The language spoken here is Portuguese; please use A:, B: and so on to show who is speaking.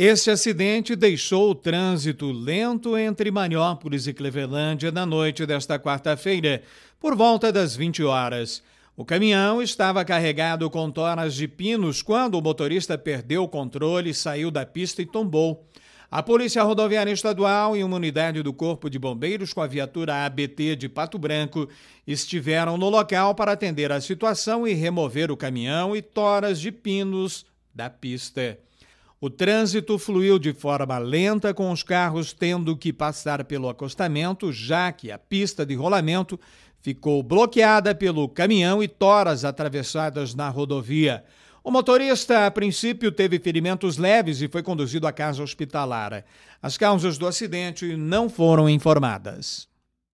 A: Este acidente deixou o trânsito lento entre Maniópolis e Clevelândia na noite desta quarta-feira, por volta das 20 horas. O caminhão estava carregado com toras de pinos quando o motorista perdeu o controle, saiu da pista e tombou. A Polícia Rodoviária Estadual e uma unidade do Corpo de Bombeiros com a viatura ABT de Pato Branco estiveram no local para atender a situação e remover o caminhão e toras de pinos da pista. O trânsito fluiu de forma lenta, com os carros tendo que passar pelo acostamento, já que a pista de rolamento ficou bloqueada pelo caminhão e toras atravessadas na rodovia. O motorista, a princípio, teve ferimentos leves e foi conduzido à casa hospitalar. As causas do acidente não foram informadas.